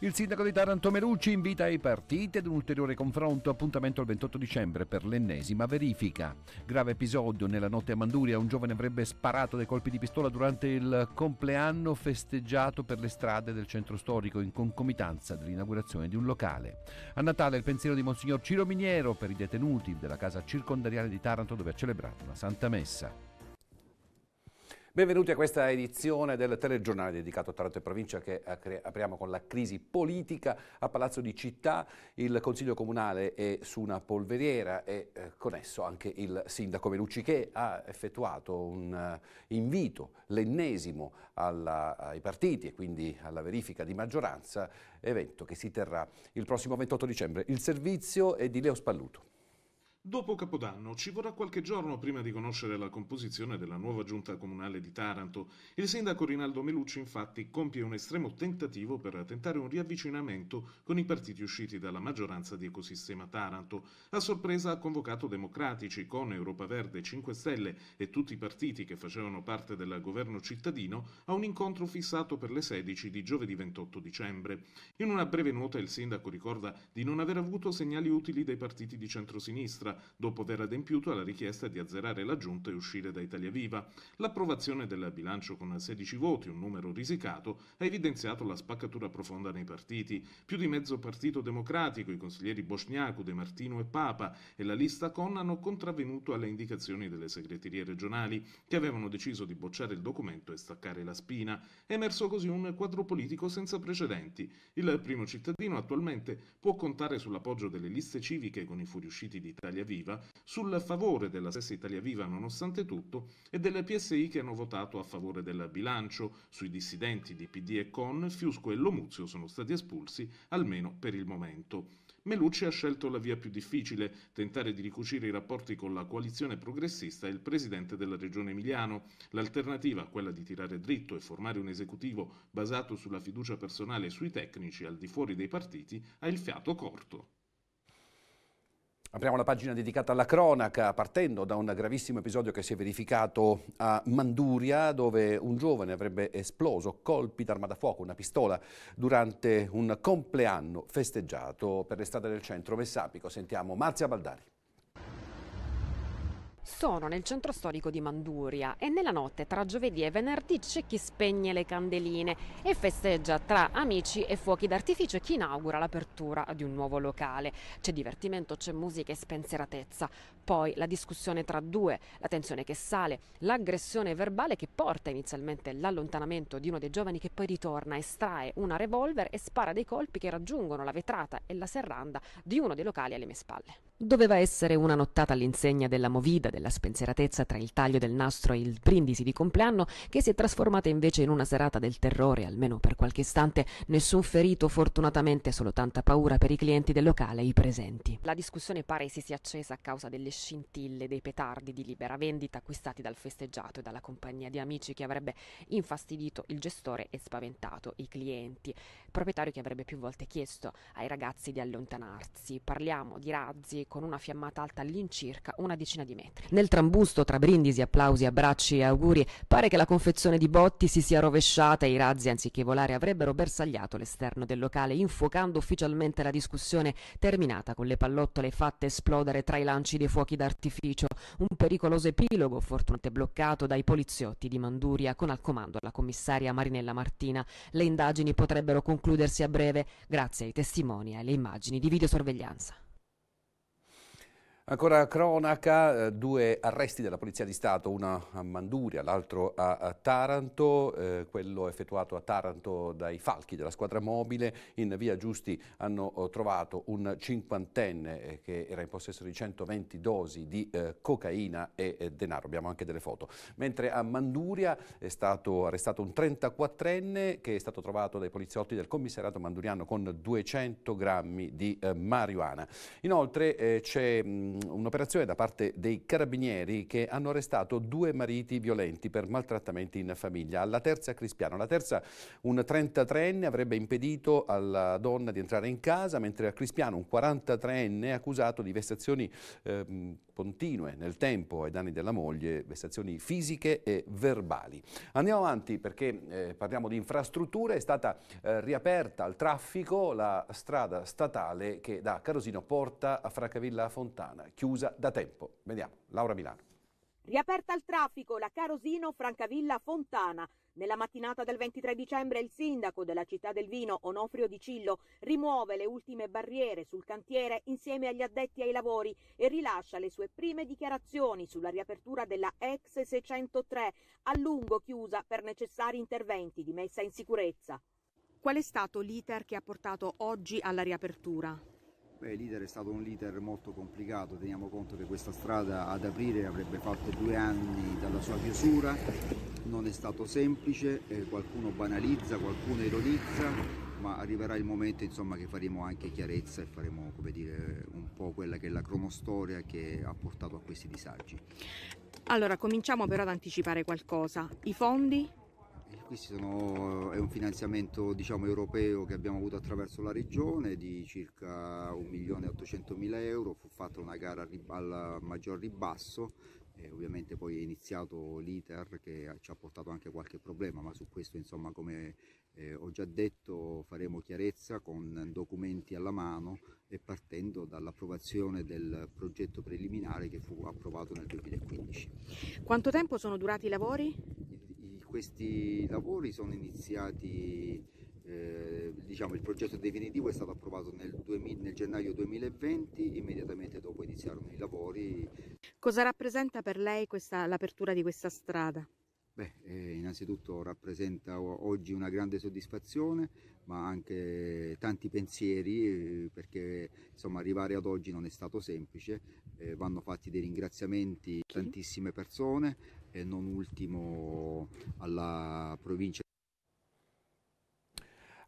Il sindaco di Taranto Merucci invita i partiti ad un ulteriore confronto, appuntamento il 28 dicembre per l'ennesima verifica. Grave episodio nella notte a Manduria, un giovane avrebbe sparato dei colpi di pistola durante il compleanno festeggiato per le strade del centro storico in concomitanza dell'inaugurazione di un locale. A Natale il pensiero di Monsignor Ciro Miniero per i detenuti della casa circondariale di Taranto dove ha celebrato una santa messa. Benvenuti a questa edizione del telegiornale dedicato a Taranto e Provincia che eh, apriamo con la crisi politica a Palazzo di Città. Il Consiglio Comunale è su una polveriera e eh, esso anche il Sindaco Melucci che ha effettuato un uh, invito, l'ennesimo, ai partiti e quindi alla verifica di maggioranza, evento che si terrà il prossimo 28 dicembre. Il servizio è di Leo Spalluto. Dopo Capodanno ci vorrà qualche giorno prima di conoscere la composizione della nuova giunta comunale di Taranto. Il sindaco Rinaldo Melucci infatti compie un estremo tentativo per tentare un riavvicinamento con i partiti usciti dalla maggioranza di Ecosistema Taranto. A sorpresa ha convocato Democratici, con Europa Verde, 5 Stelle e tutti i partiti che facevano parte del governo cittadino a un incontro fissato per le 16 di giovedì 28 dicembre. In una breve nota il sindaco ricorda di non aver avuto segnali utili dai partiti di centrosinistra destra, dopo aver adempiuto alla richiesta di azzerare la giunta e uscire da Italia Viva. L'approvazione del bilancio con 16 voti, un numero risicato, ha evidenziato la spaccatura profonda nei partiti. Più di mezzo partito democratico, i consiglieri Bosniacu, De Martino e Papa e la lista Con hanno contravvenuto alle indicazioni delle segreterie regionali, che avevano deciso di bocciare il documento e staccare la spina. È emerso così un quadro politico senza precedenti. Il primo cittadino attualmente può contare sull'appoggio delle liste civiche con i fuoriusciti d'Italia Italia Viva sul favore della stessa Italia Viva nonostante tutto e delle PSI che hanno votato a favore del bilancio. Sui dissidenti di PD e Con, Fiusco e Lomuzio sono stati espulsi, almeno per il momento. Melucci ha scelto la via più difficile, tentare di ricucire i rapporti con la coalizione progressista e il presidente della regione Emiliano. L'alternativa, quella di tirare dritto e formare un esecutivo basato sulla fiducia personale e sui tecnici al di fuori dei partiti, ha il fiato corto. Apriamo la pagina dedicata alla cronaca partendo da un gravissimo episodio che si è verificato a Manduria dove un giovane avrebbe esploso colpi d'arma da fuoco, una pistola, durante un compleanno festeggiato per le strade del centro Messapico. Sentiamo Marzia Baldari. Sono nel centro storico di Manduria e nella notte tra giovedì e venerdì c'è chi spegne le candeline e festeggia tra amici e fuochi d'artificio e chi inaugura l'apertura di un nuovo locale. C'è divertimento, c'è musica e spensieratezza. Poi la discussione tra due, la tensione che sale, l'aggressione verbale che porta inizialmente all'allontanamento di uno dei giovani che poi ritorna, estrae una revolver e spara dei colpi che raggiungono la vetrata e la serranda di uno dei locali alle mie spalle. Doveva essere una nottata all'insegna della movida, della spensieratezza tra il taglio del nastro e il brindisi di compleanno, che si è trasformata invece in una serata del terrore, almeno per qualche istante, nessun ferito fortunatamente, solo tanta paura per i clienti del locale e i presenti. La discussione pare si sia accesa a causa delle scintille, dei petardi di libera vendita acquistati dal festeggiato e dalla compagnia di amici che avrebbe infastidito il gestore e spaventato i clienti, proprietario che avrebbe più volte chiesto ai ragazzi di allontanarsi. Parliamo di razzi, con una fiammata alta all'incirca una decina di metri. Nel trambusto tra brindisi, applausi, abbracci e auguri pare che la confezione di botti si sia rovesciata e i razzi anziché volare avrebbero bersagliato l'esterno del locale infuocando ufficialmente la discussione terminata con le pallottole fatte esplodere tra i lanci dei fuochi d'artificio, un pericoloso epilogo fortunatamente bloccato dai poliziotti di Manduria con al comando la commissaria Marinella Martina. Le indagini potrebbero concludersi a breve grazie ai testimoni e alle immagini di videosorveglianza. Ancora cronaca, eh, due arresti della Polizia di Stato, uno a Manduria, l'altro a, Taranto, eh, quello effettuato a Taranto dai falchi della squadra mobile. In via Giusti hanno eh, trovato un cinquantenne eh, che era in possesso di 120 dosi di eh, cocaina e eh, denaro, abbiamo anche delle foto. Mentre a Manduria è stato arrestato un 34enne che è stato trovato dai poliziotti del commissariato manduriano con 200 grammi di marijuana. Inoltre c'è Mm, un'operazione da parte dei carabinieri che hanno arrestato due mariti violenti per maltrattamenti in famiglia. Alla terza Crispiano, la terza un 33enne avrebbe impedito alla donna di entrare in casa, mentre a Crispiano un 43enne accusato di vessazioni eh, continue nel tempo ai danni della moglie, vessazioni fisiche e verbali. Andiamo avanti perché eh, parliamo di infrastrutture, è stata eh, riaperta al traffico la strada statale che da Carosino porta a Fracavilla Fontana chiusa da tempo. Vediamo, Laura Milano. Riaperta al traffico la Carosino Francavilla Fontana. Nella mattinata del 23 dicembre il sindaco della città del vino, Onofrio Di Cillo, rimuove le ultime barriere sul cantiere insieme agli addetti ai lavori e rilascia le sue prime dichiarazioni sulla riapertura della ex 603, a lungo chiusa per necessari interventi di messa in sicurezza. Qual è stato l'iter che ha portato oggi alla riapertura? Beh, l'iter è stato un leader molto complicato, teniamo conto che questa strada ad aprire avrebbe fatto due anni dalla sua chiusura, non è stato semplice, eh, qualcuno banalizza, qualcuno ironizza, ma arriverà il momento insomma, che faremo anche chiarezza e faremo dire, un po' quella che è la cronostoria che ha portato a questi disagi. Allora, cominciamo però ad anticipare qualcosa. I fondi? Questi sono, eh, è un finanziamento diciamo, europeo che abbiamo avuto attraverso la regione di circa 1.800.000 euro, fu fatta una gara al maggior ribasso e ovviamente poi è iniziato l'iter che ci ha portato anche qualche problema, ma su questo insomma come eh, ho già detto faremo chiarezza con documenti alla mano e partendo dall'approvazione del progetto preliminare che fu approvato nel 2015. Quanto tempo sono durati i lavori? questi lavori sono iniziati, eh, diciamo, il progetto definitivo è stato approvato nel, 2000, nel gennaio 2020, immediatamente dopo iniziarono i lavori. Cosa rappresenta per lei l'apertura di questa strada? Beh, eh, innanzitutto rappresenta oggi una grande soddisfazione, ma anche tanti pensieri, eh, perché insomma, arrivare ad oggi non è stato semplice. Eh, vanno fatti dei ringraziamenti a tantissime persone, e non ultimo alla provincia.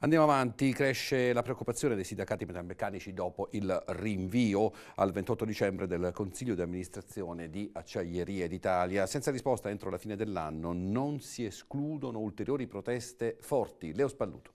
Andiamo avanti, cresce la preoccupazione dei sindacati metalmeccanici dopo il rinvio al 28 dicembre del Consiglio di amministrazione di Acciaierie d'Italia. Senza risposta entro la fine dell'anno non si escludono ulteriori proteste forti. Leo Spalluto.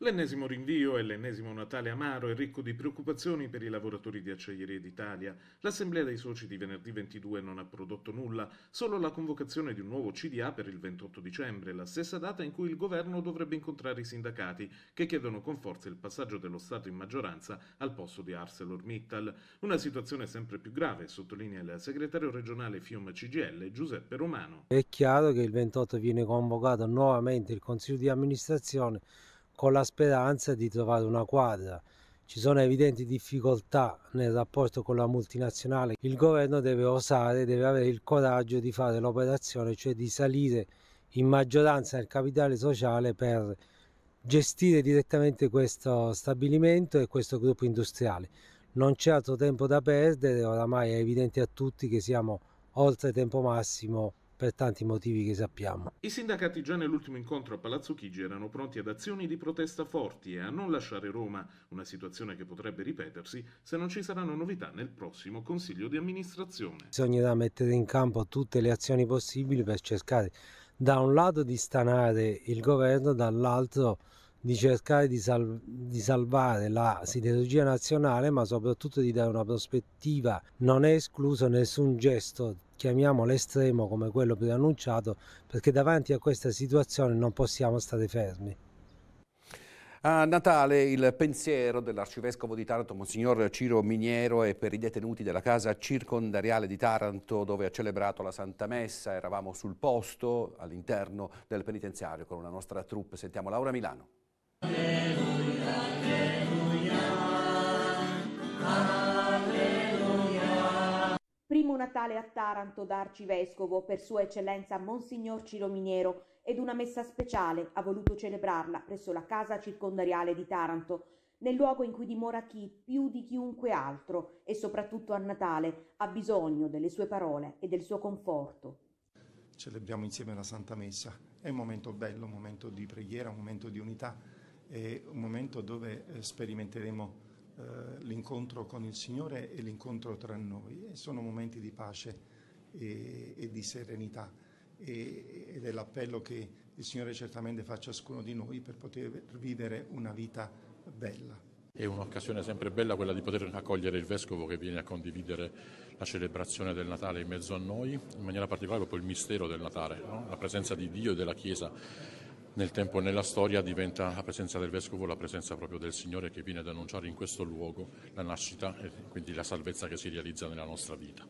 L'ennesimo rinvio e l'ennesimo Natale amaro e ricco di preoccupazioni per i lavoratori di Acciaierie d'Italia. L'assemblea dei soci di venerdì 22 non ha prodotto nulla, solo la convocazione di un nuovo CDA per il 28 dicembre, la stessa data in cui il governo dovrebbe incontrare i sindacati, che chiedono con forza il passaggio dello Stato in maggioranza al posto di ArcelorMittal. Una situazione sempre più grave, sottolinea il segretario regionale Fiume CGL Giuseppe Romano. È chiaro che il 28 viene convocato nuovamente il Consiglio di amministrazione con la speranza di trovare una quadra. Ci sono evidenti difficoltà nel rapporto con la multinazionale. Il governo deve osare, deve avere il coraggio di fare l'operazione, cioè di salire in maggioranza nel capitale sociale per gestire direttamente questo stabilimento e questo gruppo industriale. Non c'è altro tempo da perdere, oramai è evidente a tutti che siamo oltre tempo massimo per tanti motivi che sappiamo. I sindacati già nell'ultimo incontro a Palazzo Chigi erano pronti ad azioni di protesta forti e a non lasciare Roma, una situazione che potrebbe ripetersi se non ci saranno novità nel prossimo Consiglio di amministrazione. Bisognerà mettere in campo tutte le azioni possibili per cercare da un lato di stanare il governo, dall'altro di cercare di, sal di, salvare la siderurgia nazionale, ma soprattutto di dare una prospettiva. Non è escluso nessun gesto, chiamiamolo estremo come quello preannunciato, perché davanti a questa situazione non possiamo stare fermi. A Natale il pensiero dell'arcivescovo di Taranto, Monsignor Ciro Miniero, è per i detenuti della casa circondariale di Taranto, dove ha celebrato la Santa Messa. Eravamo sul posto, all'interno del penitenziario, con una nostra troupe. Sentiamo Laura Milano. Primo Natale a Taranto da Arcivescovo per Sua Eccellenza Monsignor Ciro Miniero ed una messa speciale ha voluto celebrarla presso la Casa Circondariale di Taranto, nel luogo in cui dimora chi, più di chiunque altro e soprattutto a Natale, ha bisogno delle sue parole e del suo conforto. Celebriamo insieme la Santa Messa, è un momento bello, un momento di preghiera, un momento di unità è un momento dove eh, sperimenteremo eh, l'incontro con il Signore e l'incontro tra noi. E sono momenti di pace e, e di serenità e, ed è l'appello che il Signore certamente fa a ciascuno di noi per poter vivere una vita bella. È un'occasione sempre bella quella di poter accogliere il Vescovo che viene a condividere la celebrazione del Natale in mezzo a noi, in maniera particolare proprio il mistero del Natale, no? la presenza di Dio e della Chiesa nel tempo e nella storia diventa la presenza del Vescovo la presenza proprio del Signore che viene ad annunciare in questo luogo la nascita e quindi la salvezza che si realizza nella nostra vita.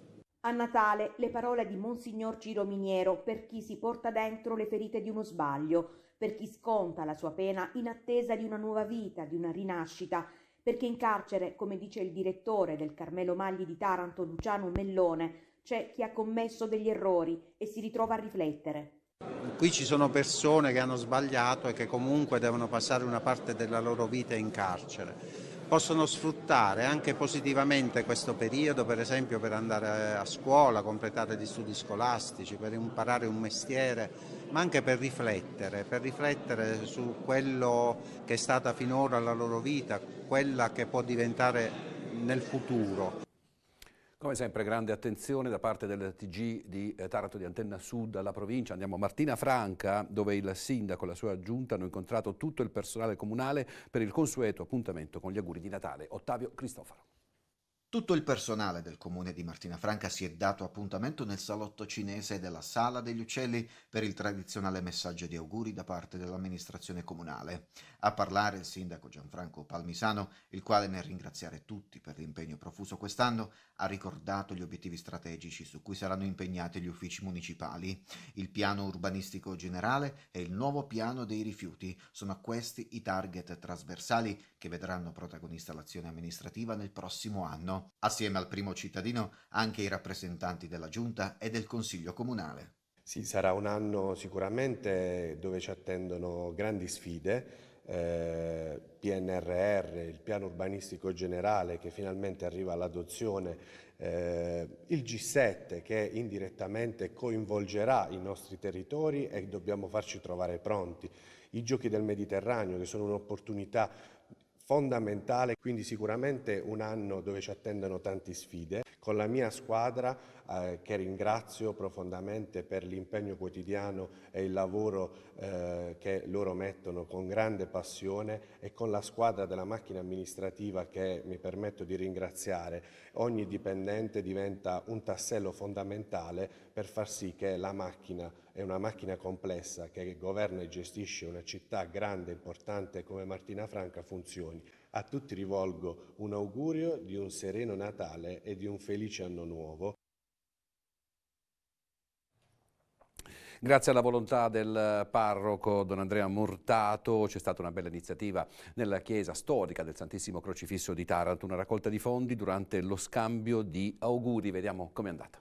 A Natale le parole di Monsignor Ciro Miniero per chi si porta dentro le ferite di uno sbaglio, per chi sconta la sua pena in attesa di una nuova vita, di una rinascita, perché in carcere, come dice il direttore del Carmelo Magli di Taranto, Luciano Mellone, c'è chi ha commesso degli errori e si ritrova a riflettere. Qui ci sono persone che hanno sbagliato e che comunque devono passare una parte della loro vita in carcere. Possono sfruttare anche positivamente questo periodo, per esempio per andare eh, a scuola, completare gli studi scolastici, per imparare un mestiere, ma anche per riflettere, per riflettere su quello che è stata finora la loro vita, quella che può diventare nel futuro. Come sempre grande attenzione da parte del TG di eh, Taranto di Antenna Sud alla provincia. Andiamo a Martina Franca dove il sindaco e la sua giunta hanno incontrato tutto il personale comunale per il consueto appuntamento con gli auguri di Natale. Ottavio Cristofaro. Tutto il personale del comune di Martina Franca si è dato appuntamento nel salotto cinese della Sala degli Uccelli per il tradizionale messaggio di auguri da parte dell'amministrazione comunale. A parlare il sindaco Gianfranco Palmisano, il quale nel ringraziare tutti per l'impegno profuso quest'anno, ha ricordato gli obiettivi strategici su cui saranno impegnati gli uffici municipali. Il piano urbanistico generale e il nuovo piano dei rifiuti sono questi i target trasversali che vedranno protagonista l'azione amministrativa nel prossimo anno assieme al primo cittadino, anche i rappresentanti della Giunta e del Consiglio Comunale. Sì, sarà un anno sicuramente dove ci attendono grandi sfide, eh, PNRR, il piano urbanistico generale che finalmente arriva all'adozione, eh, il G7 che indirettamente coinvolgerà i nostri territori e dobbiamo farci trovare pronti, i giochi del Mediterraneo che sono un'opportunità fondamentale, quindi sicuramente un anno dove ci attendono tante sfide. Con la mia squadra, eh, che ringrazio profondamente per l'impegno quotidiano e il lavoro eh, che loro mettono con grande passione e con la squadra della macchina amministrativa che mi permetto di ringraziare, ogni dipendente diventa un tassello fondamentale per far sì che la macchina è una macchina complessa che governa e gestisce una città grande, e importante come Martina Franca funzioni. A tutti rivolgo un augurio di un sereno Natale e di un felice anno nuovo. Grazie alla volontà del parroco Don Andrea Murtato c'è stata una bella iniziativa nella chiesa storica del Santissimo Crocifisso di Taranto, una raccolta di fondi durante lo scambio di auguri. Vediamo com'è andata.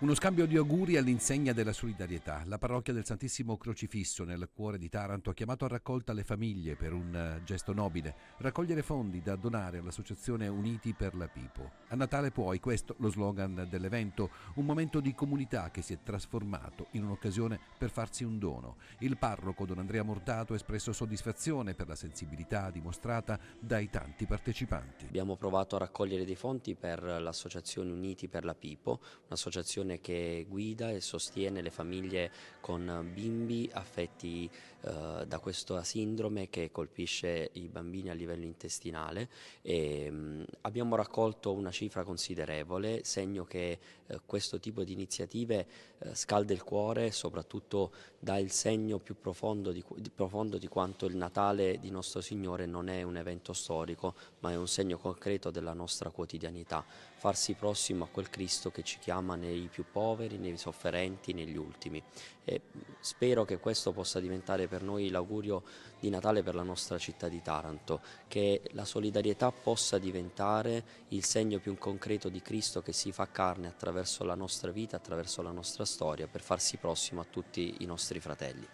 Uno scambio di auguri all'insegna della solidarietà. La parrocchia del Santissimo Crocifisso nel cuore di Taranto ha chiamato a raccolta le famiglie per un eh, gesto nobile, raccogliere fondi da donare all'Associazione Uniti per la Pipo. A Natale poi, questo lo slogan dell'evento, un momento di comunità che si è trasformato in un'occasione per farsi un dono. Il parroco Don Andrea Mortato ha espresso soddisfazione per la sensibilità dimostrata dai tanti partecipanti. Abbiamo provato a raccogliere dei fondi per l'Associazione Uniti per la Pipo, un'associazione un'associazione che guida e sostiene le famiglie con bimbi affetti eh, da questa sindrome che colpisce i bambini a livello intestinale. E, mh, mm, abbiamo raccolto una cifra considerevole, segno che eh, questo tipo di iniziative eh, scalda il cuore e soprattutto dà il segno più profondo di, di, profondo di quanto il Natale di nostro Signore non è un evento storico, ma è un segno concreto della nostra quotidianità farsi prossimo a quel Cristo che ci chiama nei più poveri, nei sofferenti, negli ultimi. E spero che questo possa diventare per noi l'augurio di Natale per la nostra città di Taranto, che la solidarietà possa diventare il segno più concreto di Cristo che si fa carne attraverso la nostra vita, attraverso la nostra storia, per farsi prossimo a tutti i nostri fratelli.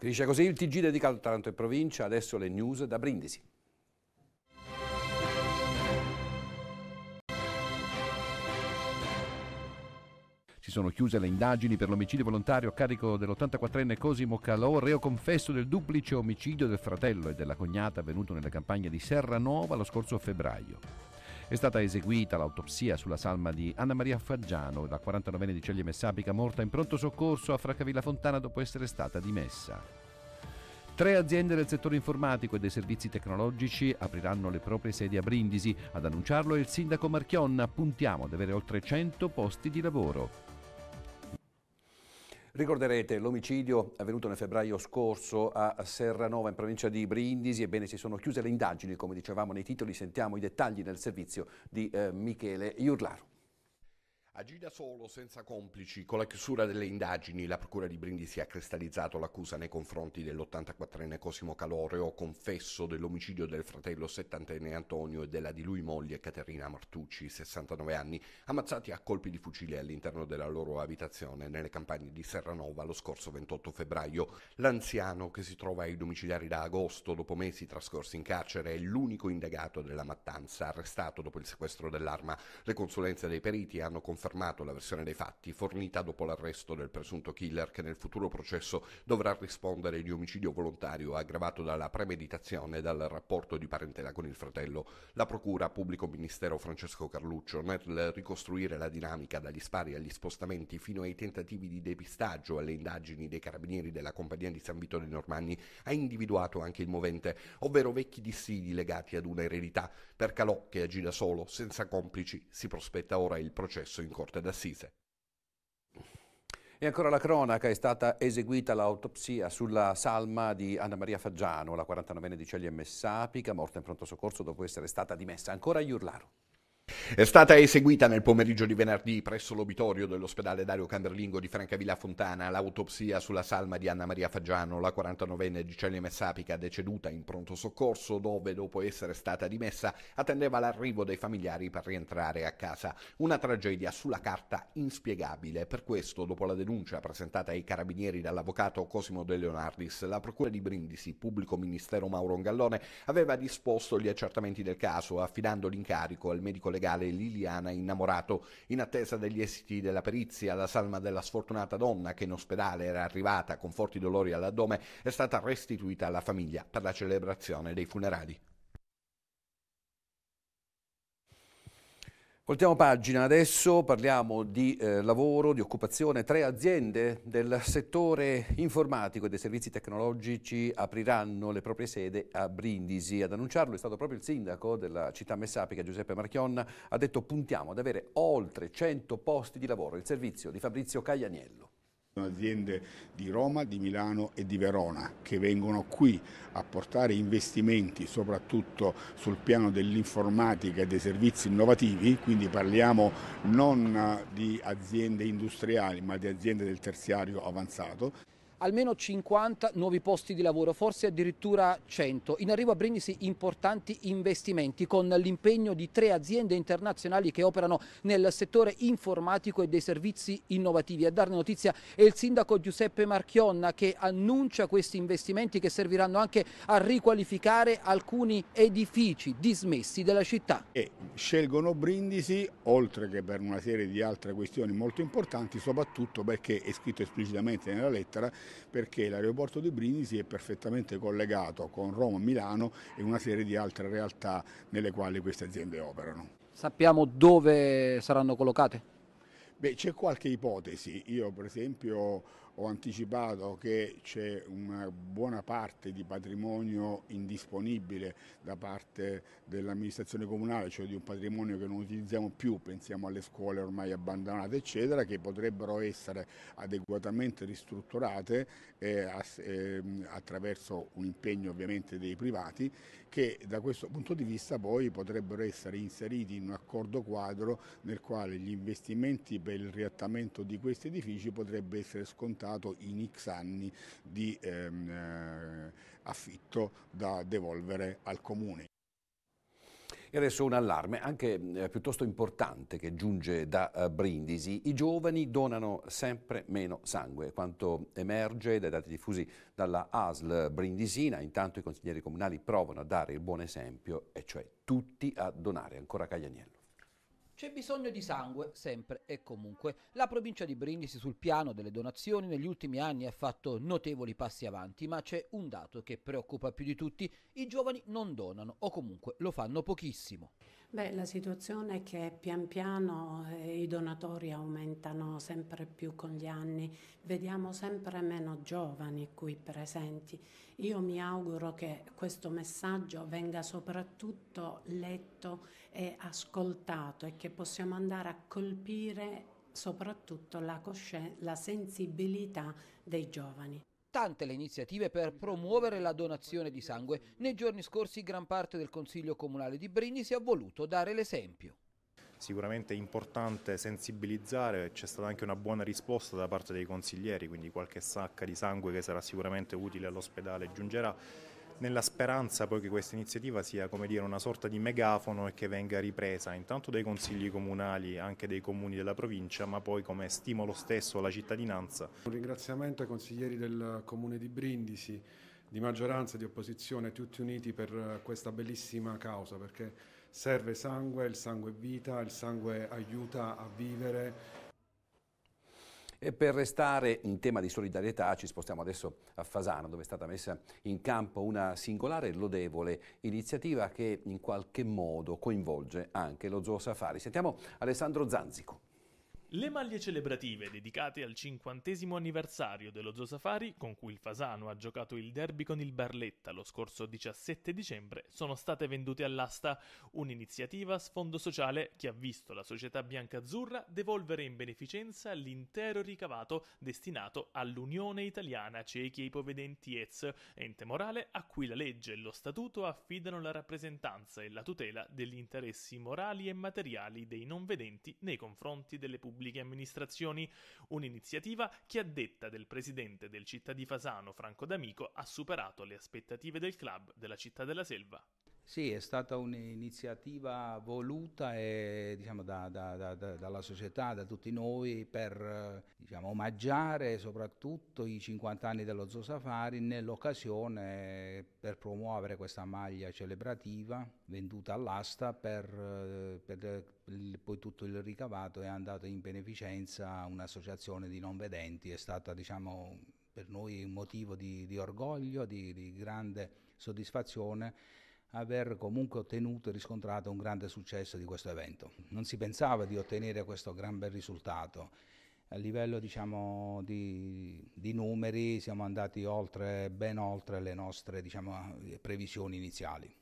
Finisce così il TG dedicato a Taranto e provincia, adesso le news da Brindisi. sono chiuse le indagini per l'omicidio volontario a carico dell'84enne Cosimo Calò, reo confesso del duplice omicidio del fratello e della cognata avvenuto nella campagna di Serranova lo scorso febbraio. È stata eseguita l'autopsia sulla salma di Anna Maria Faggiano, la 49enne di Ceglie Messapica, morta in pronto soccorso a Fracavilla Fontana dopo essere stata dimessa. Tre aziende del settore informatico e dei servizi tecnologici apriranno le proprie sedi a Brindisi. Ad annunciarlo è il sindaco Marchionna. Puntiamo ad avere oltre 100 posti di lavoro. Ricorderete l'omicidio avvenuto nel febbraio scorso a Serranova in provincia di Brindisi, ebbene si sono chiuse le indagini, come dicevamo nei titoli, sentiamo i dettagli nel servizio di eh, Michele Iurlaro. Agì da solo, senza complici, con la chiusura delle indagini, la Procura di Brindisi ha cristallizzato l'accusa nei confronti dell'84enne Cosimo Caloreo, confesso dell'omicidio del fratello settantenne Antonio e della di lui moglie Caterina Martucci, 69 anni, ammazzati a colpi di fucile all'interno della loro abitazione nelle campagne di Serranova lo scorso 28 febbraio. L'anziano, che si trova ai domiciliari da agosto, dopo mesi trascorsi in carcere, è l'unico indagato della mattanza, arrestato dopo il sequestro dell'arma. Le consulenze dei periti hanno confermato confermato la versione dei fatti fornita dopo l'arresto del presunto killer che nel futuro processo dovrà rispondere di omicidio volontario aggravato dalla premeditazione e dal rapporto di parentela con il fratello. La procura pubblico ministero Francesco Carluccio nel ricostruire la dinamica dagli spari agli spostamenti fino ai tentativi di depistaggio alle indagini dei carabinieri della compagnia di San Vito dei Normanni ha individuato anche il movente, ovvero vecchi dissidi legati ad una eredità. Per Calò che agì da solo, senza complici, si prospetta ora il processo in corte d'assise. E ancora la cronaca, è stata eseguita l'autopsia sulla salma di Anna Maria Faggiano, la 49enne di Ceglie Messapica, morta in pronto soccorso dopo essere stata dimessa ancora a Iurlaro. È stata eseguita nel pomeriggio di venerdì presso l'obitorio dell'ospedale Dario Camberlingo di Francavilla Fontana l'autopsia sulla salma di Anna Maria Faggiano, la 49enne di Celia Messapica deceduta in pronto soccorso dove dopo essere stata dimessa attendeva l'arrivo dei familiari per rientrare a casa. Una tragedia sulla carta inspiegabile. Per questo, dopo la denuncia presentata ai carabinieri dall'avvocato Cosimo De Leonardis, la procura di Brindisi, pubblico ministero Mauro Gallone, aveva disposto gli accertamenti del caso affidando l'incarico al medico legale legale Liliana Innamorato. In attesa degli esiti della perizia, la salma della sfortunata donna che in ospedale era arrivata con forti dolori all'addome è stata restituita alla famiglia per la celebrazione dei funerali. Voltiamo pagina, adesso parliamo di eh, lavoro, di occupazione. Tre aziende del settore informatico e dei servizi tecnologici apriranno le proprie sede a Brindisi. Ad annunciarlo è stato proprio il sindaco della città messapica Giuseppe Marchionna, ha detto puntiamo ad avere oltre 100 posti di lavoro. Il servizio di Fabrizio Caglianiello. Sono aziende di Roma, di Milano e di Verona che vengono qui a portare investimenti soprattutto sul piano dell'informatica e dei servizi innovativi, quindi parliamo non di aziende industriali ma di aziende del terziario avanzato almeno 50 nuovi posti di lavoro, forse addirittura 100. In arrivo a Brindisi importanti investimenti con l'impegno di tre aziende internazionali che operano nel settore informatico e dei servizi innovativi. A darne notizia è il sindaco Giuseppe Marchionna che annuncia questi investimenti che serviranno anche a riqualificare alcuni edifici dismessi della città. E scelgono Brindisi, oltre che per una serie di altre questioni molto importanti, soprattutto perché è scritto esplicitamente nella lettera perché l'aeroporto di Brindisi è perfettamente collegato con Roma, Milano e una serie di altre realtà nelle quali queste aziende operano. Sappiamo dove saranno collocate? Beh, c'è qualche ipotesi, io per esempio ho anticipato che c'è una buona parte di patrimonio indisponibile da parte dell'amministrazione comunale, cioè di un patrimonio che non utilizziamo più, pensiamo alle scuole ormai abbandonate eccetera, che potrebbero essere adeguatamente ristrutturate eh, ehm, attraverso un impegno ovviamente dei privati che da questo punto di vista poi potrebbero essere inseriti in un accordo quadro nel quale gli investimenti per il riattamento di questi edifici potrebbe essere scontato diventato in X anni di ehm, eh, affitto da devolvere al comune. E adesso un allarme anche eh, piuttosto importante che giunge da eh, Brindisi. I giovani donano sempre meno sangue, quanto emerge dai dati diffusi dalla ASL brindisina. Intanto i consiglieri comunali provano a dare il buon esempio, e cioè tutti a donare. Ancora Caglianiello. C'è bisogno di sangue, sempre e comunque. La provincia di Brindisi sul piano delle donazioni negli ultimi anni ha fatto notevoli passi avanti, ma c'è un dato che preoccupa più di tutti, i giovani non donano o comunque lo fanno pochissimo. Beh, la situazione è che pian piano eh, i donatori aumentano sempre più con gli anni, vediamo sempre meno giovani qui presenti. Io mi auguro che questo messaggio venga soprattutto letto e ascoltato e che possiamo andare a colpire soprattutto la, la sensibilità dei giovani tante le iniziative per promuovere la donazione di sangue. Nei giorni scorsi gran parte del Consiglio Comunale di Brigni si è voluto dare l'esempio. Sicuramente è importante sensibilizzare, c'è stata anche una buona risposta da parte dei consiglieri, quindi qualche sacca di sangue che sarà sicuramente utile all'ospedale giungerà nella speranza poi che questa iniziativa sia dire, una sorta di megafono e che venga ripresa intanto dai consigli comunali, anche dei comuni della provincia, ma poi come stimolo stesso alla cittadinanza. Un ringraziamento ai consiglieri del comune di Brindisi, di maggioranza e di opposizione, tutti uniti per questa bellissima causa, perché serve sangue, il sangue è vita, il sangue aiuta a vivere e per restare in tema di solidarietà ci spostiamo adesso a Fasano dove è stata messa in campo una singolare e lodevole iniziativa che in qualche modo coinvolge anche lo Zoo Safari. Sentiamo Alessandro Zanzico. Le maglie celebrative dedicate al cinquantesimo anniversario dello Zoo Safari, con cui il Fasano ha giocato il derby con il Barletta lo scorso 17 dicembre, sono state vendute all'asta, un'iniziativa a sfondo sociale che ha visto la società biancazzurra devolvere in beneficenza l'intero ricavato destinato all'Unione Italiana Ciechi e Ipovedenti EZ, ente morale a cui la legge e lo statuto affidano la rappresentanza e la tutela degli interessi morali e materiali dei non vedenti nei confronti delle pubbliche pubbliche amministrazioni, un'iniziativa che a detta del presidente del Città di Fasano Franco D'Amico ha superato le aspettative del club della Città della Selva. Sì, è stata un'iniziativa voluta e, diciamo, da, da, da, dalla società, da tutti noi, per diciamo, omaggiare soprattutto i 50 anni dello Zoo Safari nell'occasione per promuovere questa maglia celebrativa venduta all'asta per, per il, poi tutto il ricavato è andato in beneficenza a un'associazione di non vedenti, è stata diciamo, per noi un motivo di, di orgoglio, di, di grande soddisfazione aver comunque ottenuto e riscontrato un grande successo di questo evento. Non si pensava di ottenere questo gran bel risultato. A livello diciamo, di, di, numeri siamo andati oltre, ben oltre le nostre diciamo, previsioni iniziali.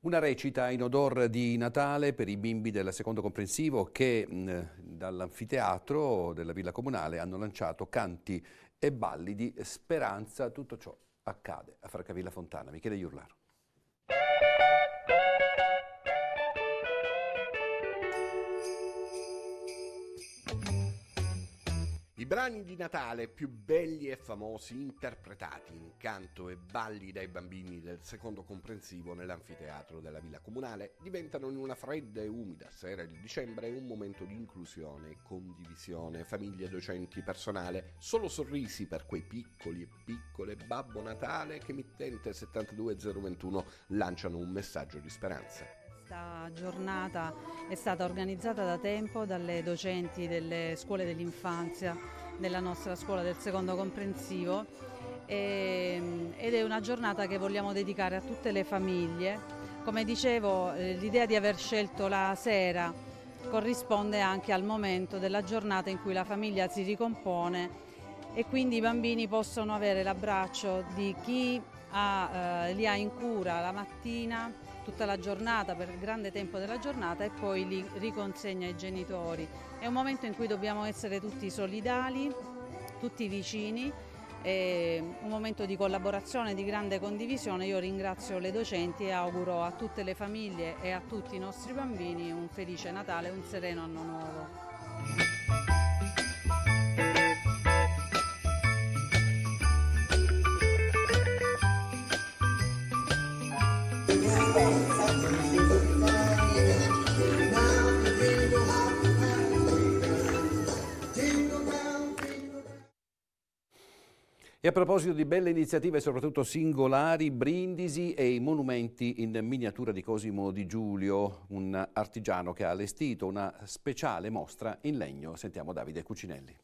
Una recita in odor di Natale per i bimbi del secondo comprensivo che dall'anfiteatro della Villa Comunale hanno lanciato canti e balli di speranza, tutto ciò accade a Francavilla Fontana. Michele Iurlaro. brani di Natale più belli e famosi interpretati in canto e balli dai bambini del secondo comprensivo nell'anfiteatro della villa comunale diventano in una fredda e umida sera di dicembre un momento di inclusione, e condivisione, famiglie, docenti, personale, solo sorrisi per quei piccoli e piccole Babbo Natale che mittente 72021 lanciano un messaggio di speranza. Questa giornata è stata organizzata da tempo dalle docenti delle scuole dell'infanzia nella nostra scuola del secondo comprensivo e, ehm, ed è una giornata che vogliamo dedicare a tutte le famiglie. Come dicevo, eh, l'idea di aver scelto la sera corrisponde anche al momento della giornata in cui la famiglia si ricompone e quindi i bambini possono avere l'abbraccio di chi ha, eh, li ha in cura la mattina tutta la giornata, per il grande tempo della giornata e poi li riconsegna ai genitori. È un momento in cui dobbiamo essere tutti solidali, tutti vicini, è un momento di collaborazione, di grande condivisione. Io ringrazio le docenti e auguro a tutte le famiglie e a tutti i nostri bambini un felice Natale e un sereno anno nuovo. E a proposito di belle iniziative, soprattutto singolari, brindisi e i monumenti in miniatura di Cosimo Di Giulio, un artigiano che ha allestito una speciale mostra in legno. Sentiamo Davide Cucinelli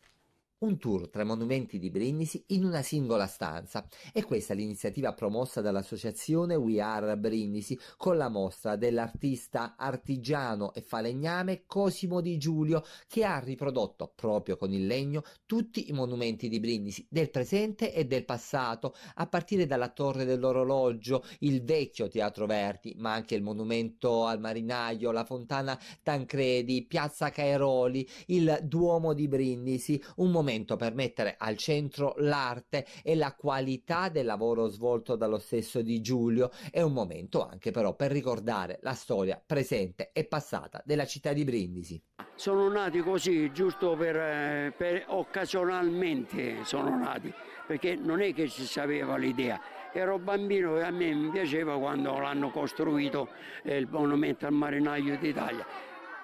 un tour tra i monumenti di Brindisi in una singola stanza. E questa è l'iniziativa promossa dall'associazione We Are Brindisi con la mostra dell'artista artigiano e falegname Cosimo Di Giulio che ha riprodotto proprio con il legno tutti i monumenti di Brindisi del presente e del passato, a partire dalla Torre dell'Orologio, il vecchio Teatro Verdi ma anche il monumento al Marinaio, la Fontana Tancredi, Piazza Cairoli, il Duomo di Brindisi, un momento momento per mettere al centro l'arte e la qualità del lavoro svolto dallo stesso Di Giulio. È un momento anche però per ricordare la storia presente e passata della città di Brindisi. Sono nati così, giusto per, eh, per occasionalmente sono nati, perché non è che si sapeva l'idea ero bambino e a me mi piaceva quando l'hanno costruito eh, il monumento al marinaio d'Italia.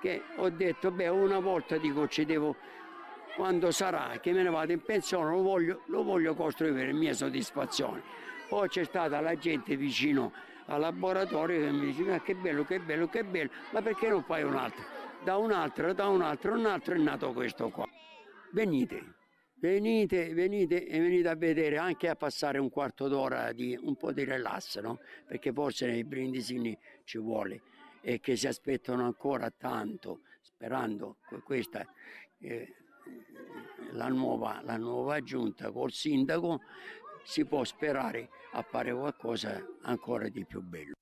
Che ho detto, beh, una volta dico ci devo quando sarà che me ne vado in pensione lo voglio, lo voglio costruire, mia soddisfazione. Poi c'è stata la gente vicino al laboratorio che mi dice ma che bello, che bello, che bello, ma perché non fai un altro? Da un altro, da un altro, un altro è nato questo qua. Venite, venite, venite e venite a vedere anche a passare un quarto d'ora di un po' di relax, no? Perché forse nei brindisini ci vuole e che si aspettano ancora tanto, sperando questa... Eh, la nuova, la nuova giunta col sindaco si può sperare a fare qualcosa ancora di più bello.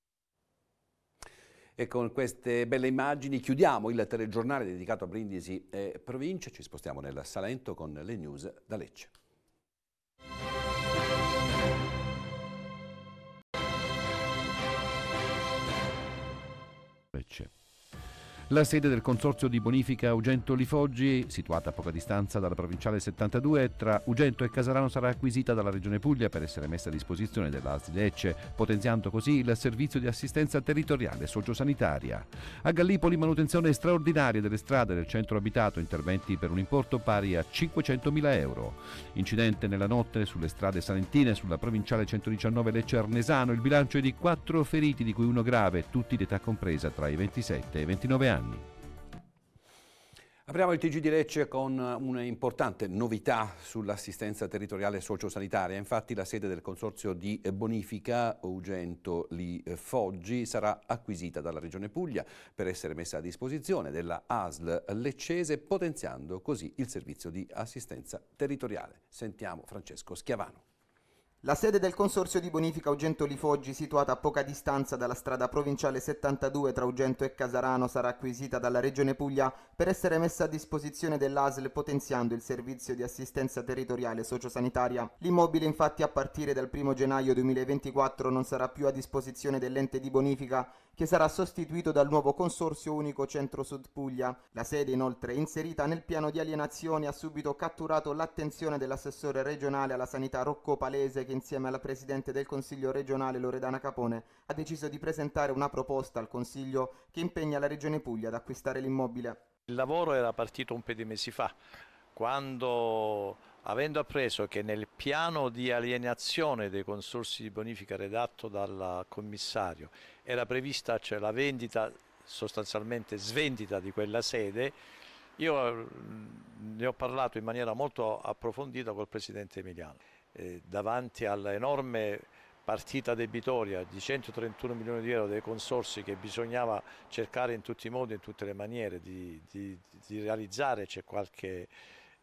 E con queste belle immagini chiudiamo il telegiornale dedicato a Brindisi e provincia. Ci spostiamo nel Salento con le news da Lecce. La sede del Consorzio di Bonifica Ugento Lifoggi, situata a poca distanza dalla provinciale 72, tra Ugento e Casarano sarà acquisita dalla Regione Puglia per essere messa a disposizione dell'ASL Lecce, potenziando così il servizio di assistenza territoriale sociosanitaria. A Gallipoli manutenzione straordinaria delle strade del centro abitato, interventi per un importo pari a 500.000 euro. Incidente nella notte sulle strade salentine sulla provinciale 119 Lecce Arnesano, il bilancio è di 4 feriti di cui uno grave, tutti di età compresa tra i 27 e i 29 anni anni. Apriamo il TG di Lecce con un'importante novità sull'assistenza territoriale sociosanitaria. Infatti la sede del consorzio di bonifica Ugento Li Foggi sarà acquisita dalla Regione Puglia per essere messa a disposizione della ASL leccese potenziando così il servizio di assistenza territoriale. Sentiamo Francesco Schiavano. La sede del Consorzio di Bonifica Ugentoli Lifoggi, situata a poca distanza dalla strada provinciale 72 tra Ugento e Casarano, sarà acquisita dalla Regione Puglia per essere messa a disposizione dell'ASL potenziando il servizio di assistenza territoriale sociosanitaria. L'immobile infatti a partire dal 1 gennaio 2024 non sarà più a disposizione dell'ente di bonifica che sarà sostituito dal nuovo Consorzio Unico Centro-Sud Puglia. La sede inoltre inserita nel piano di alienazioni, ha subito catturato l'attenzione dell'assessore regionale alla sanità Rocco Palese che insieme alla Presidente del Consiglio regionale Loredana Capone ha deciso di presentare una proposta al Consiglio che impegna la Regione Puglia ad acquistare l'immobile. Il lavoro era partito un paio di mesi fa, quando avendo appreso che nel piano di alienazione dei consorsi di bonifica redatto dal commissario era prevista cioè, la vendita, sostanzialmente svendita di quella sede, io mm, ne ho parlato in maniera molto approfondita col Presidente Emiliano. Eh, davanti all'enorme partita debitoria di 131 milioni di euro dei consorsi che bisognava cercare in tutti i modi, in tutte le maniere di, di, di realizzare, c'è qualche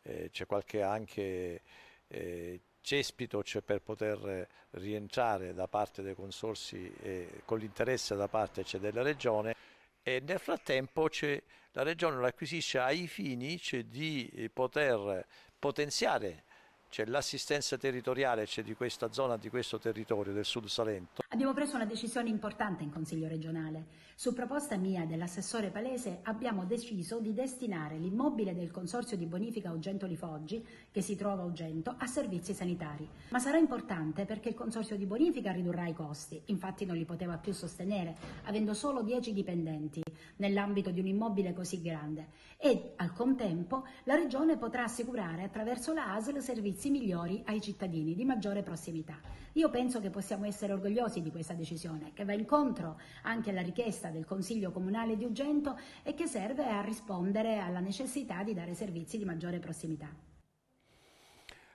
eh, c'è qualche anche eh, cespito cioè per poter rientrare da parte dei consorsi eh, con l'interesse da parte cioè, della regione e nel frattempo cioè, la regione lo acquisisce ai fini cioè, di poter potenziare cioè, l'assistenza territoriale cioè, di questa zona, di questo territorio del Sud Salento. Abbiamo preso una decisione importante in Consiglio regionale. Su proposta mia e dell'assessore Palese abbiamo deciso di destinare l'immobile del Consorzio di Bonifica Ugento Lifoggi, che si trova a Ugento, a servizi sanitari. Ma sarà importante perché il Consorzio di Bonifica ridurrà i costi, infatti non li poteva più sostenere, avendo solo 10 dipendenti nell'ambito di un immobile così grande e al contempo la Regione potrà assicurare attraverso la ASL servizi migliori ai cittadini di maggiore prossimità. Io penso che possiamo essere orgogliosi di questa decisione, che va incontro anche alla richiesta del Consiglio Comunale di Ugento e che serve a rispondere alla necessità di dare servizi di maggiore prossimità.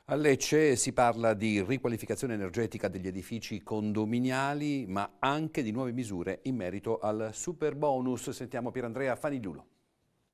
A Lecce si parla di riqualificazione energetica degli edifici condominiali, ma anche di nuove misure in merito al super bonus. Sentiamo Pierandrea Fanigliulo.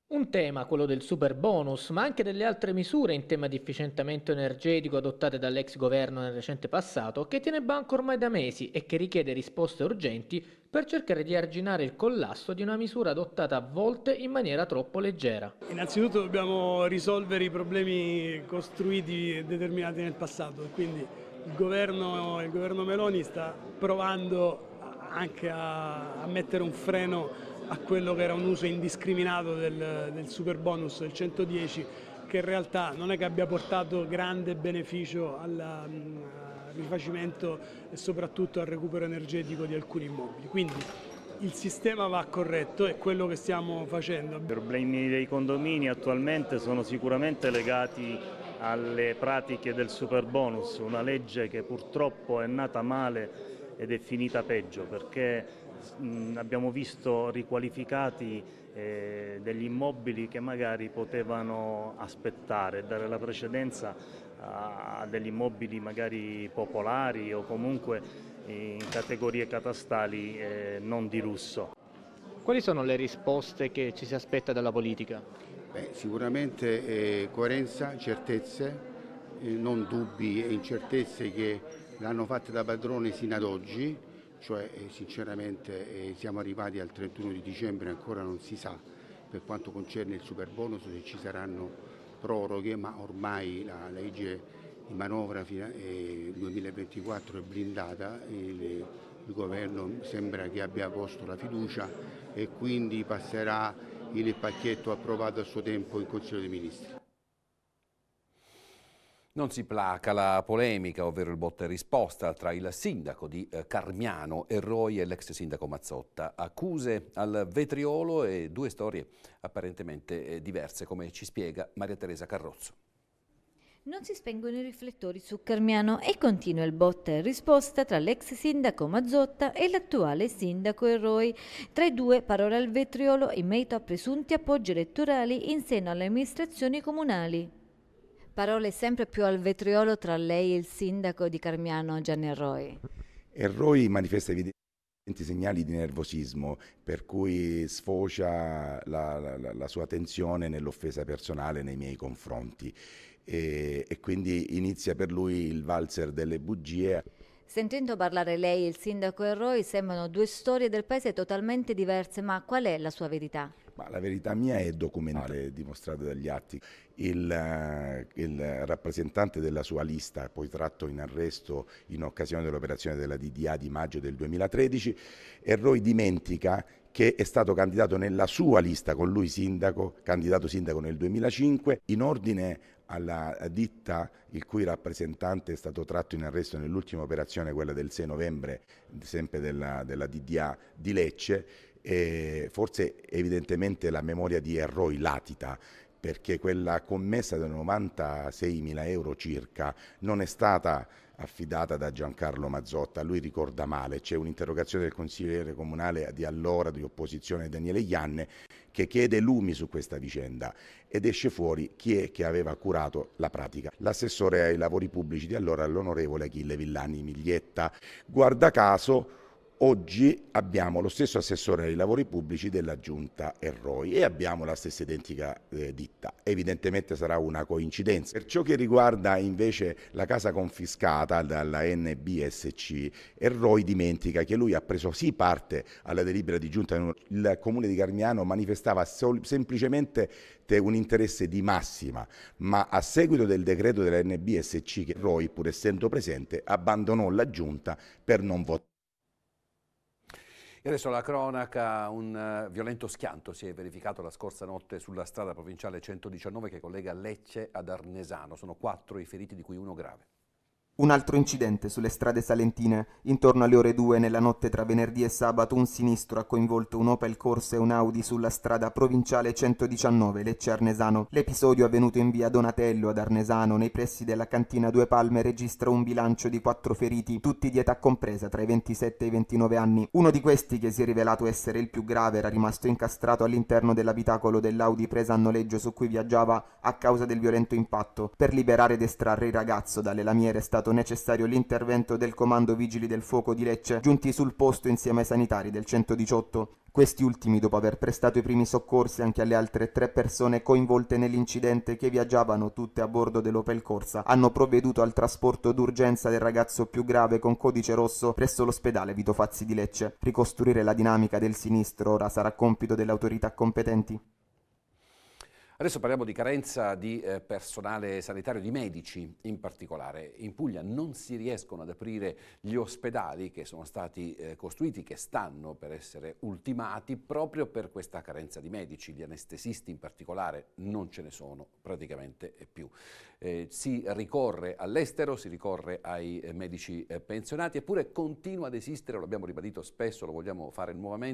Un tema, quello del super bonus, ma anche delle altre misure in tema di efficientamento energetico adottate dall'ex governo nel recente passato, che tiene banco ormai da mesi e che richiede risposte urgenti per cercare di arginare il collasso di una misura adottata a volte in maniera troppo leggera. Innanzitutto dobbiamo risolvere i problemi costruiti e determinati nel passato, quindi il governo, il governo Meloni sta provando anche a, a mettere un freno a quello che era un uso indiscriminato del, del super bonus del 110 che in realtà non è che abbia portato grande beneficio mm, al rifacimento e soprattutto al recupero energetico di alcuni immobili. Quindi il sistema va corretto, è quello che stiamo facendo. I problemi dei condomini attualmente sono sicuramente legati alle pratiche del super bonus, una legge che purtroppo è nata male ed è finita peggio perché Mm, abbiamo visto riqualificati eh, degli immobili che magari potevano aspettare, dare la precedenza a degli immobili magari popolari o comunque in categorie catastali eh, non di lusso. Quali sono le risposte che ci si aspetta dalla politica? Beh, sicuramente eh, coerenza, certezze, eh, non dubbi e incertezze che l'hanno fatta da padrone sino ad oggi cioè eh, sinceramente eh, siamo arrivati al 31 di dicembre e ancora non si sa per quanto concerne il super bonus se ci saranno proroghe, ma ormai la legge di manovra 2024 eh, è blindata, il, governo sembra che abbia posto la fiducia e quindi passerà il pacchetto approvato a suo tempo in Consiglio dei Ministri. Non si placa la polemica, ovvero il botta e risposta tra il sindaco di eh, Carmiano, Erroi e l'ex sindaco Mazzotta. Accuse al vetriolo e due storie apparentemente eh, diverse, come ci spiega Maria Teresa Carrozzo. Non si spengono i riflettori su Carmiano e continua il botta e risposta tra l'ex sindaco Mazzotta e l'attuale sindaco Erroi. Tra i due parole al vetriolo in merito a presunti appoggi elettorali in seno alle amministrazioni comunali. Parole sempre più al vetriolo tra lei e il sindaco di Carmiano Gianni Erroi. Erroi manifesta evidentemente segnali di nervosismo per cui sfocia la, la, la sua tensione nell'offesa personale nei miei confronti e, e quindi inizia per lui il valzer delle bugie. Sentendo parlare lei e il sindaco Erroi sembrano due storie del paese totalmente diverse, ma qual è la sua verità? Ma la verità mia è documentata, è dimostrata dagli atti. Il, eh, il, rappresentante della sua lista, poi tratto in arresto in occasione dell'operazione della DDA di maggio del 2013, Erroi dimentica che è stato candidato nella sua lista con lui sindaco, candidato sindaco nel 2005, in ordine alla ditta il cui rappresentante è stato tratto in arresto nell'ultima operazione, quella del 6 novembre, sempre della, della DDA di Lecce, e forse evidentemente la memoria di Erroi latita perché quella commessa da 96 mila euro circa non è stata affidata da Giancarlo Mazzotta, lui ricorda male, c'è un'interrogazione del consigliere comunale di allora di opposizione Daniele Ianne che chiede lumi su questa vicenda ed esce fuori chi è che aveva curato la pratica. L'assessore ai lavori pubblici di allora, l'onorevole Achille Villani Miglietta. Guarda caso Oggi abbiamo lo stesso assessore ai lavori pubblici della giunta Erroi e abbiamo la stessa identica eh, ditta. Evidentemente sarà una coincidenza. Per ciò che riguarda invece la casa confiscata dalla NBSC, Erroi dimentica che lui ha preso sì parte alla delibera di giunta. Il comune di Carmiano manifestava semplicemente un interesse di massima, ma a seguito del decreto della NBSC che Erroi, pur essendo presente, abbandonò la giunta per non votare. E adesso la cronaca, un eh, violento schianto si è verificato la scorsa notte sulla strada provinciale 119 che collega Lecce ad Arnesano. Sono quattro i feriti, di cui uno grave. Un altro incidente sulle strade salentine. Intorno alle ore 2 nella notte tra venerdì e sabato un sinistro ha coinvolto un Opel Corsa e un Audi sulla strada provinciale 119 Lecce Arnesano. L'episodio avvenuto in via Donatello ad Arnesano, nei pressi della cantina Due Palme, registra un bilancio di quattro feriti, tutti di età compresa tra i 27 e i 29 anni. Uno di questi, che si è rivelato essere il più grave, era rimasto incastrato all'interno dell'abitacolo dell'Audi presa a noleggio su cui viaggiava a causa del violento impatto. Per liberare ed estrarre il ragazzo dalle lamiere è stato stato necessario l'intervento del Comando Vigili del Fuoco di Lecce, giunti sul posto insieme ai sanitari del 118. Questi ultimi, dopo aver prestato i primi soccorsi anche alle altre tre persone coinvolte nell'incidente che viaggiavano tutte a bordo dell'Opel Corsa, hanno provveduto al trasporto d'urgenza del ragazzo più grave con codice rosso presso l'ospedale Vito Fazzi di Lecce. Ricostruire la dinamica del sinistro ora sarà compito delle autorità competenti. Adesso parliamo di carenza di eh, personale sanitario, di medici in particolare. In Puglia non si riescono ad aprire gli ospedali che sono stati eh, costruiti, che stanno per essere ultimati proprio per questa carenza di medici. Gli anestesisti in particolare non ce ne sono praticamente più eh, si ricorre all'estero, si ricorre ai eh, medici eh, pensionati, eppure continua ad esistere, lo abbiamo ribadito spesso, lo vogliamo fare nuovamente,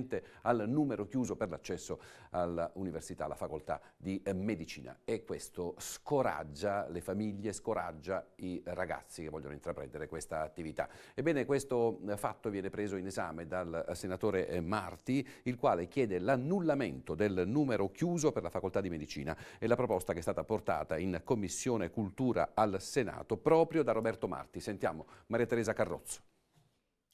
al numero chiuso per l'accesso all'università, alla facoltà di eh, medicina e questo scoraggia le famiglie, scoraggia i ragazzi che vogliono intraprendere questa attività. Ebbene questo eh, fatto viene preso in esame dal eh, senatore Marti, il quale chiede l'annullamento del numero chiuso per la facoltà di medicina e la proposta che è stata portata in commissione Cultura al Senato proprio da Roberto Marti. Sentiamo Maria Teresa Carrozzo.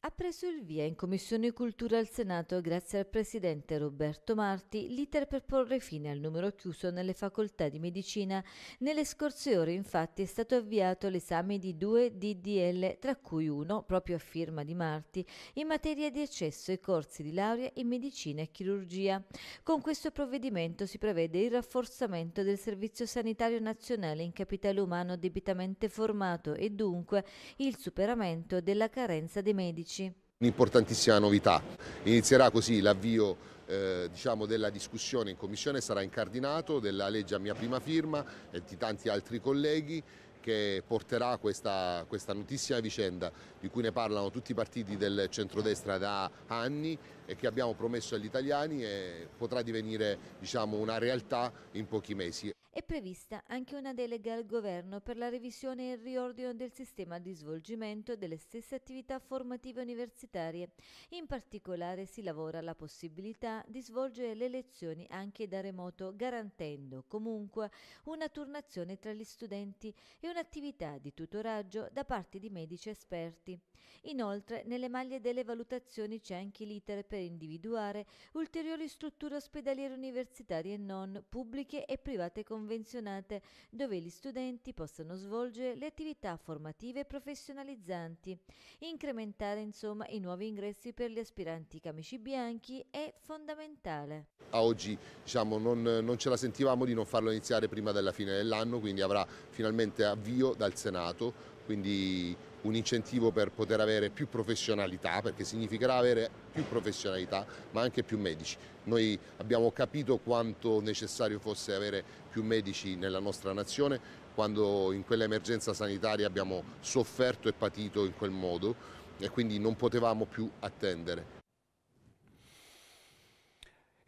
Ha preso il via in Commissione Cultura al Senato, grazie al Presidente Roberto Marti, l'iter per porre fine al numero chiuso nelle facoltà di medicina. Nelle scorse ore infatti è stato avviato l'esame di due DDL, tra cui uno, proprio a firma di Marti, in materia di accesso ai corsi di laurea in medicina e chirurgia. Con questo provvedimento si prevede il rafforzamento del Servizio Sanitario Nazionale in capitale umano debitamente formato e dunque il superamento della carenza dei medici pubblici. Un'importantissima novità. Inizierà così l'avvio eh, diciamo della discussione in commissione sarà incardinato della legge a mia prima firma e di tanti altri colleghi che porterà questa, questa notissima vicenda di cui ne parlano tutti i partiti del centrodestra da anni e che abbiamo promesso agli italiani e potrà divenire diciamo, una realtà in pochi mesi. È prevista anche una delega al governo per la revisione e il riordino del sistema di svolgimento delle stesse attività formative universitarie. In particolare si lavora alla possibilità di svolgere le lezioni anche da remoto, garantendo comunque una turnazione tra gli studenti e un'attività di tutoraggio da parte di medici esperti. Inoltre, nelle maglie delle valutazioni c'è anche l'iter per individuare ulteriori strutture ospedaliere universitarie non, pubbliche e private convenzionali convenzionate dove gli studenti possano svolgere le attività formative e professionalizzanti, incrementare insomma i nuovi ingressi per gli aspiranti camici bianchi è fondamentale. A oggi diciamo, non, non ce la sentivamo di non farlo iniziare prima della fine dell'anno, quindi avrà finalmente avvio dal Senato, quindi un incentivo per poter avere più professionalità, perché significherà avere più professionalità, ma anche più medici. Noi abbiamo capito quanto necessario fosse avere più medici nella nostra nazione, quando in quell'emergenza sanitaria abbiamo sofferto e patito in quel modo e quindi non potevamo più attendere.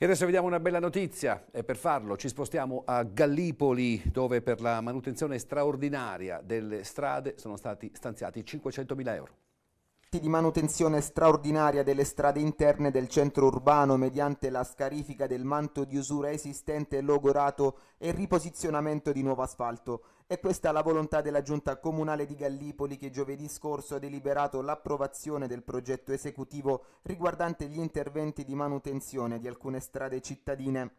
E adesso vediamo una bella notizia e per farlo ci spostiamo a Gallipoli dove per la manutenzione straordinaria delle strade sono stati stanziati 500.000 euro progetti di manutenzione straordinaria delle strade interne del centro urbano mediante la scarifica del manto di usura esistente logorato e riposizionamento di nuovo asfalto. È questa la volontà della Giunta Comunale di Gallipoli che giovedì scorso ha deliberato l'approvazione del progetto esecutivo riguardante gli interventi di manutenzione di alcune strade cittadine.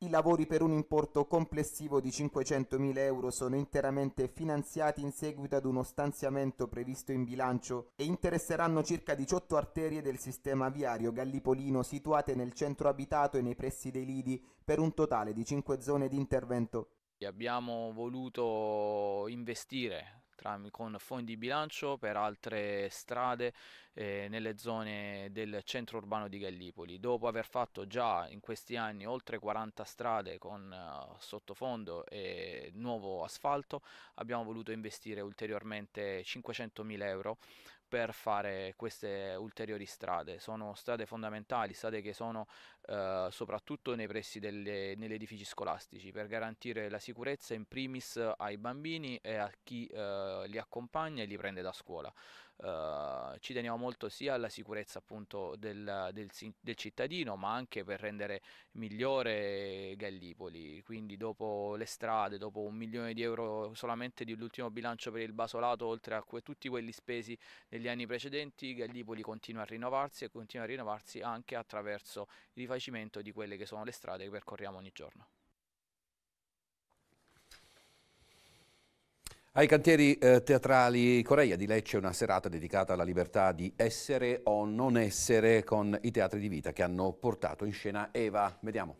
I lavori per un importo complessivo di 500.000 euro sono interamente finanziati in seguito ad uno stanziamento previsto in bilancio e interesseranno circa 18 arterie del sistema viario gallipolino situate nel centro abitato e nei pressi dei lidi per un totale di 5 zone di intervento. Abbiamo voluto investire con fondi di bilancio per altre strade eh, nelle zone del centro urbano di Gallipoli. Dopo aver fatto già in questi anni oltre 40 strade con eh, sottofondo e nuovo asfalto, abbiamo voluto investire ulteriormente 500.000 euro per fare queste ulteriori strade. Sono strade fondamentali, strade che sono eh, soprattutto nei pressi delle, negli edifici scolastici per garantire la sicurezza in primis ai bambini e a chi eh, li accompagna e li prende da scuola eh, ci teniamo molto sia alla sicurezza appunto del, del, del, cittadino ma anche per rendere migliore Gallipoli quindi dopo le strade dopo un milione di euro solamente dell'ultimo bilancio per il basolato oltre a que tutti quelli spesi negli anni precedenti Gallipoli continua a rinnovarsi e continua a rinnovarsi anche attraverso il rifacimento di quelle che sono le strade che percorriamo ogni giorno Ai cantieri eh, teatrali Coreia di Lecce una serata dedicata alla libertà di essere o non essere con i teatri di vita che hanno portato in scena Eva. Vediamo.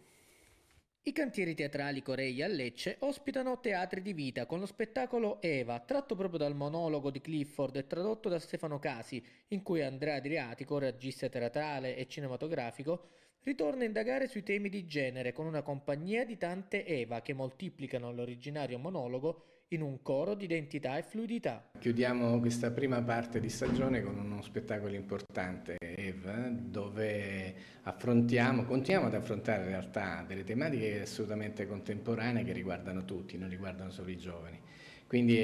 I cantieri teatrali Corei a Lecce ospitano Teatri di Vita con lo spettacolo Eva, tratto proprio dal monologo di Clifford e tradotto da Stefano Casi, in cui Andrea Adriatico, regista teatrale e cinematografico, ritorna a indagare sui temi di genere con una compagnia di tante Eva che moltiplicano l'originario monologo in un coro di identità e fluidità. Chiudiamo questa prima parte di stagione con uno spettacolo importante, Ev, dove affrontiamo, continuiamo ad affrontare in realtà delle tematiche assolutamente contemporanee che riguardano tutti, non riguardano solo i giovani. Quindi è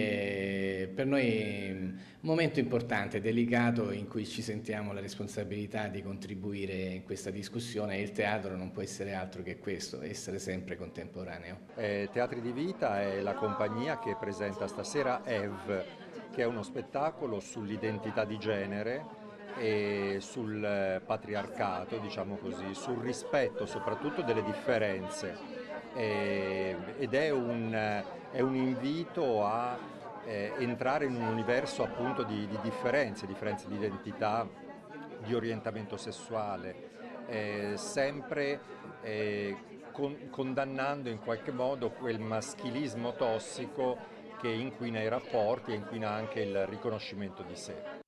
eh, per noi un mm, momento importante, delicato, in cui ci sentiamo la responsabilità di contribuire in questa discussione e il teatro non può essere altro che questo, essere sempre contemporaneo. Eh, Teatri di Vita è la compagnia che presenta stasera EV, che è uno spettacolo sull'identità di genere e sul eh, patriarcato, diciamo così, sul rispetto soprattutto delle differenze eh, ed è un, è un, invito a eh, entrare in un universo appunto di, di differenze, differenze di identità, di orientamento sessuale, eh, sempre eh, con, condannando in qualche modo quel maschilismo tossico che inquina i rapporti e inquina anche il riconoscimento di sé.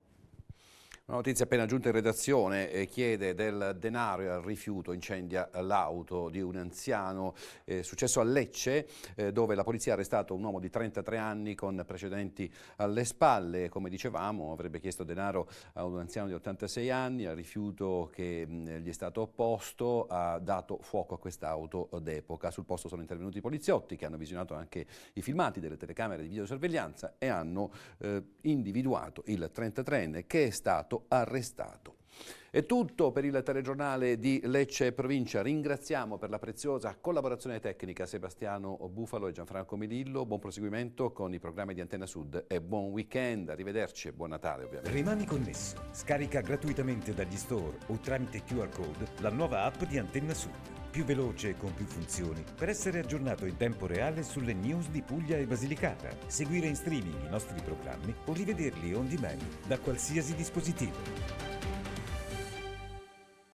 Una notizia appena giunta in redazione eh, chiede del denaro e al rifiuto, incendia l'auto di un anziano, eh, successo a Lecce eh, dove la polizia ha arrestato un uomo di 33 anni con precedenti alle spalle, come dicevamo avrebbe chiesto denaro a un anziano di 86 anni, al rifiuto che mh, gli è stato opposto ha dato fuoco a quest'auto d'epoca. Sul posto sono intervenuti i poliziotti che hanno visionato anche i filmati delle telecamere di videosorveglianza e hanno eh, individuato il 33enne che è stato stato arrestato. È tutto per il telegiornale di Lecce Provincia. Ringraziamo per la preziosa collaborazione tecnica Sebastiano Bufalo e Gianfranco Milillo. Buon proseguimento con i programmi di Antenna Sud e buon weekend. Arrivederci e buon Natale ovviamente. Rimani connesso. Scarica gratuitamente dagli store o tramite QR code la nuova app di Antenna Sud. Più veloce e con più funzioni per essere aggiornato in tempo reale sulle news di Puglia e Basilicata. Seguire in streaming i nostri programmi o rivederli on demand da qualsiasi dispositivo.